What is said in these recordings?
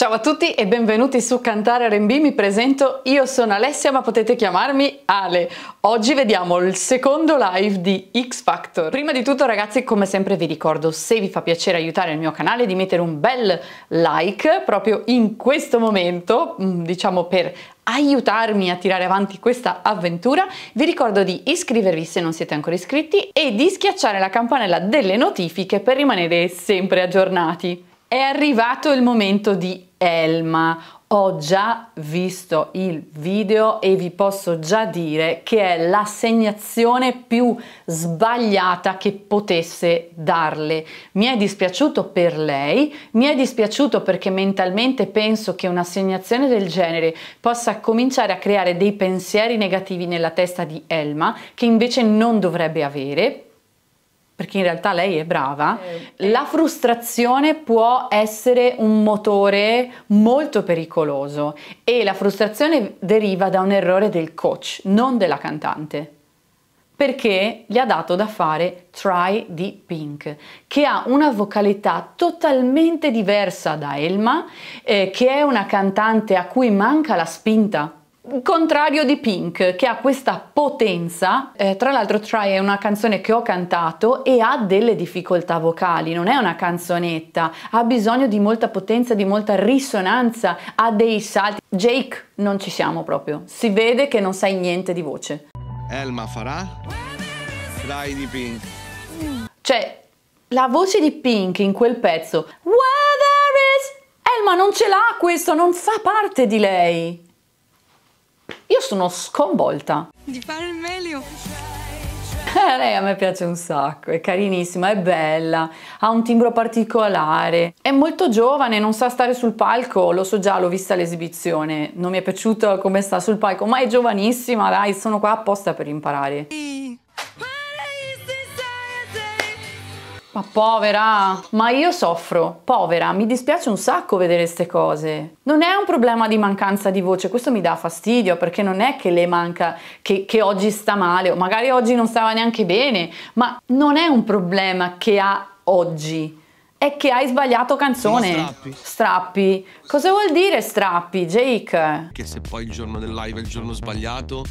Ciao a tutti e benvenuti su Cantare R&B, mi presento, io sono Alessia ma potete chiamarmi Ale. Oggi vediamo il secondo live di X Factor. Prima di tutto ragazzi come sempre vi ricordo se vi fa piacere aiutare il mio canale di mettere un bel like proprio in questo momento, mm, diciamo per aiutarmi a tirare avanti questa avventura, vi ricordo di iscrivervi se non siete ancora iscritti e di schiacciare la campanella delle notifiche per rimanere sempre aggiornati. È arrivato il momento di Elma. Ho già visto il video e vi posso già dire che è l'assegnazione più sbagliata che potesse darle. Mi è dispiaciuto per lei, mi è dispiaciuto perché mentalmente penso che un'assegnazione del genere possa cominciare a creare dei pensieri negativi nella testa di Elma che invece non dovrebbe avere perché in realtà lei è brava, eh, la frustrazione può essere un motore molto pericoloso e la frustrazione deriva da un errore del coach, non della cantante perché gli ha dato da fare Try di Pink, che ha una vocalità totalmente diversa da Elma, eh, che è una cantante a cui manca la spinta contrario di Pink che ha questa potenza, eh, tra l'altro Try è una canzone che ho cantato e ha delle difficoltà vocali, non è una canzonetta, ha bisogno di molta potenza, di molta risonanza, ha dei salti. Jake, non ci siamo proprio, si vede che non sai niente di voce. Elma farà Try di Pink. Cioè, la voce di Pink in quel pezzo, Weather is... Elma non ce l'ha questo, non fa parte di lei. Io sono sconvolta. Di fare il meglio. Eh, lei a me piace un sacco, è carinissima, è bella, ha un timbro particolare, è molto giovane, non sa stare sul palco, lo so già, l'ho vista l'esibizione, non mi è piaciuto come sta sul palco, ma è giovanissima, dai, sono qua apposta per imparare. Sì. Ma povera, ma io soffro, povera, mi dispiace un sacco vedere queste cose. Non è un problema di mancanza di voce, questo mi dà fastidio perché non è che le manca, che, che oggi sta male o magari oggi non stava neanche bene, ma non è un problema che ha oggi, è che hai sbagliato canzone. Strappi. strappi. Cosa vuol dire strappi, Jake? Che se poi il giorno del live è il giorno sbagliato.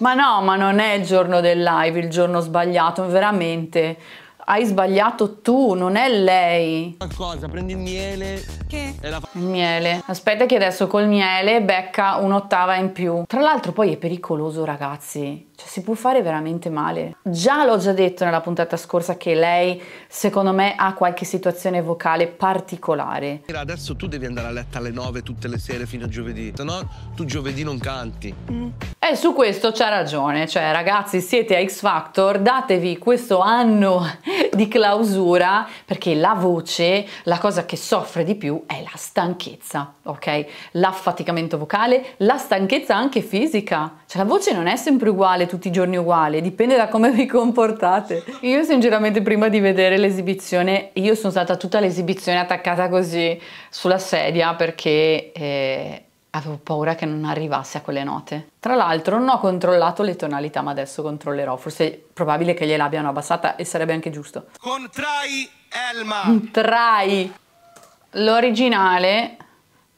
Ma no, ma non è il giorno del live il giorno sbagliato, veramente. Hai sbagliato tu, non è lei. Cosa? Prendi il miele. Che? E la... Il miele. Aspetta che adesso col miele becca un'ottava in più. Tra l'altro poi è pericoloso, ragazzi. Cioè si può fare veramente male. Già l'ho già detto nella puntata scorsa che lei, secondo me, ha qualche situazione vocale particolare. Adesso tu devi andare a letto alle 9 tutte le sere fino a giovedì, se no tu giovedì non canti. Mm. E su questo c'ha ragione, cioè ragazzi siete a X Factor, datevi questo anno di clausura perché la voce, la cosa che soffre di più è la stanchezza, ok? L'affaticamento vocale, la stanchezza anche fisica. Cioè la voce non è sempre uguale male tutti i giorni uguali, dipende da come vi comportate. Io sinceramente prima di vedere l'esibizione, io sono stata tutta l'esibizione attaccata così sulla sedia perché eh, avevo paura che non arrivasse a quelle note. Tra l'altro non ho controllato le tonalità, ma adesso controllerò, forse è probabile che gliel'abbiano abbassata e sarebbe anche giusto. Contrai Elma! Contrai! L'originale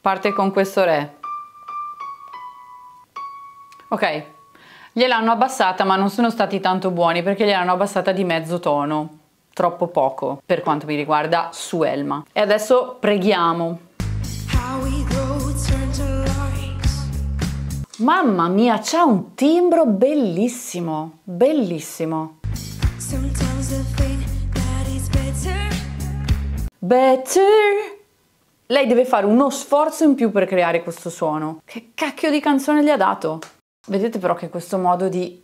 parte con questo re. Ok, Gliel'hanno abbassata ma non sono stati tanto buoni perché gliel'hanno abbassata di mezzo tono, troppo poco per quanto mi riguarda su Elma. E adesso preghiamo. Mamma mia, c'ha un timbro bellissimo, bellissimo. Better. Lei deve fare uno sforzo in più per creare questo suono. Che cacchio di canzone gli ha dato? Vedete però che questo modo di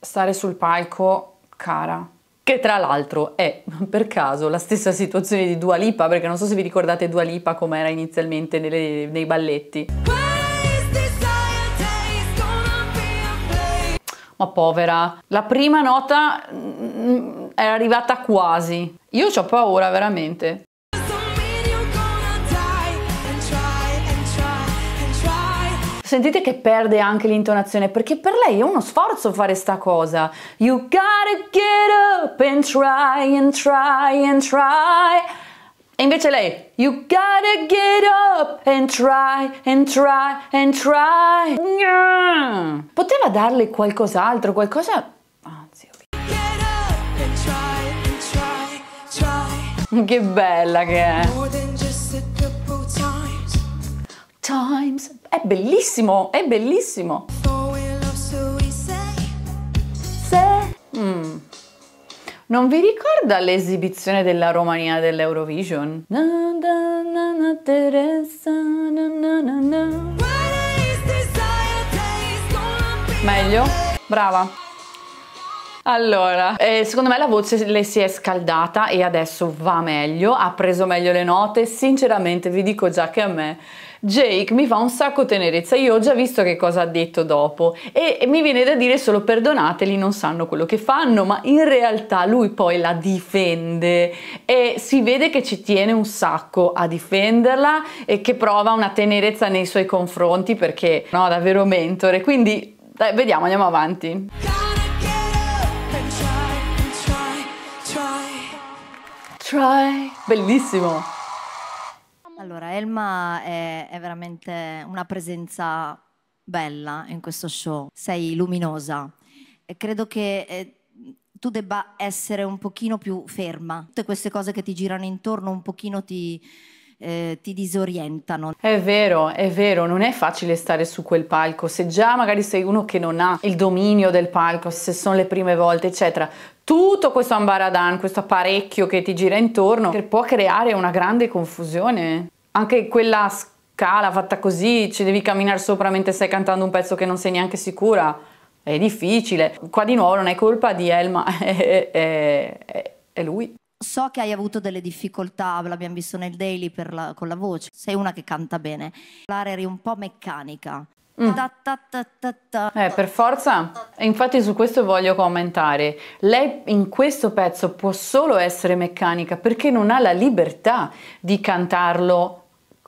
stare sul palco cara, che tra l'altro è per caso la stessa situazione di Dua Lipa, perché non so se vi ricordate Dua Lipa era inizialmente nelle, nei balletti. Ma povera, la prima nota è mm, mm, arrivata quasi. Io ho paura veramente. Sentite che perde anche l'intonazione perché per lei è uno sforzo fare sta cosa. You gotta get up and try and try and try. E invece lei, you gotta get up and try and try and try. Poteva darle qualcos'altro, qualcosa... Anzi, oh, che bella che è. Times. È bellissimo, è bellissimo. Se... Mm. Non vi ricorda l'esibizione della Romania dell'Eurovision? Na, na, na, na, Teresa, na, na, na, na. Meglio? Brava. Allora, eh, secondo me la voce le si è scaldata e adesso va meglio, ha preso meglio le note, sinceramente vi dico già che a me Jake mi fa un sacco tenerezza, io ho già visto che cosa ha detto dopo e mi viene da dire solo perdonateli, non sanno quello che fanno, ma in realtà lui poi la difende e si vede che ci tiene un sacco a difenderla e che prova una tenerezza nei suoi confronti perché no, davvero mentore, quindi dai, vediamo, andiamo avanti. Try, bellissimo. Allora, Elma è, è veramente una presenza bella in questo show, sei luminosa. E credo che eh, tu debba essere un pochino più ferma. Tutte queste cose che ti girano intorno un pochino ti, eh, ti disorientano. È vero, è vero, non è facile stare su quel palco. Se già magari sei uno che non ha il dominio del palco, se sono le prime volte, eccetera, tutto questo ambaradan, questo apparecchio che ti gira intorno, può creare una grande confusione anche quella scala fatta così, ci devi camminare sopra mentre stai cantando un pezzo che non sei neanche sicura, è difficile. Qua di nuovo non è colpa di Elma, è, è, è, è lui. So che hai avuto delle difficoltà, l'abbiamo visto nel daily la, con la voce, sei una che canta bene, l'area eri un po' meccanica. Mm. da, da, da. eh, per forza, e infatti su questo voglio commentare, lei in questo pezzo può solo essere meccanica perché non ha la libertà di cantarlo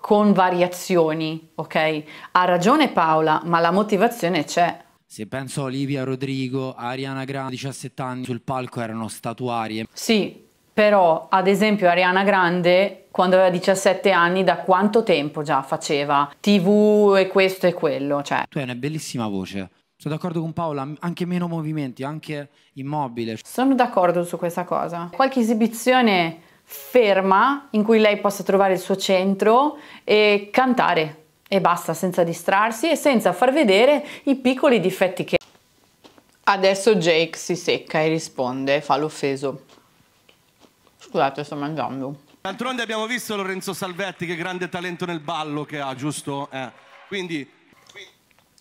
con variazioni, ok? Ha ragione Paola, ma la motivazione c'è. Se penso a Olivia Rodrigo, Ariana Grande, 17 anni, sul palco erano statuarie. Sì, però ad esempio Ariana Grande quando aveva 17 anni da quanto tempo già faceva tv e questo e quello cioè. tu hai una bellissima voce sono d'accordo con Paola, anche meno movimenti, anche immobile. Sono d'accordo su questa cosa. Qualche esibizione ferma in cui lei possa trovare il suo centro e cantare e basta, senza distrarsi e senza far vedere i piccoli difetti che Adesso Jake si secca e risponde, fa l'offeso. Scusate, sto mangiando. D'altronde abbiamo visto Lorenzo Salvetti che grande talento nel ballo che ha, giusto? Eh. Quindi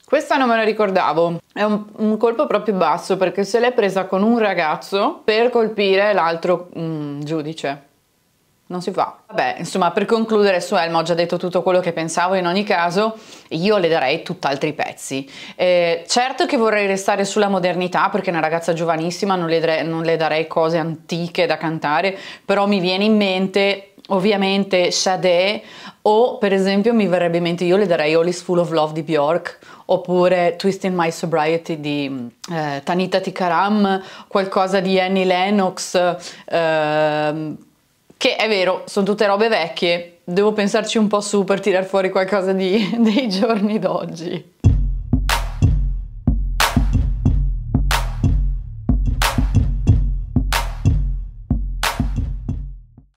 questa non me la ricordavo, è un, un, colpo proprio basso perché se l'è presa con un ragazzo per colpire l'altro mm, giudice non si fa. Vabbè, insomma, per concludere su Elma ho già detto tutto quello che pensavo, in ogni caso io le darei tutt'altri pezzi. Eh, certo che vorrei restare sulla modernità, perché è una ragazza giovanissima non le, darei, non le darei cose antiche da cantare, però mi viene in mente ovviamente Sade o per esempio mi verrebbe in mente io le darei All is Full of Love di Bjork oppure Twisting My Sobriety di eh, Tanita Tikaram, qualcosa di Annie Lennox, eh, che è vero, sono tutte robe vecchie, devo pensarci un po' su per tirar fuori qualcosa di, dei giorni d'oggi.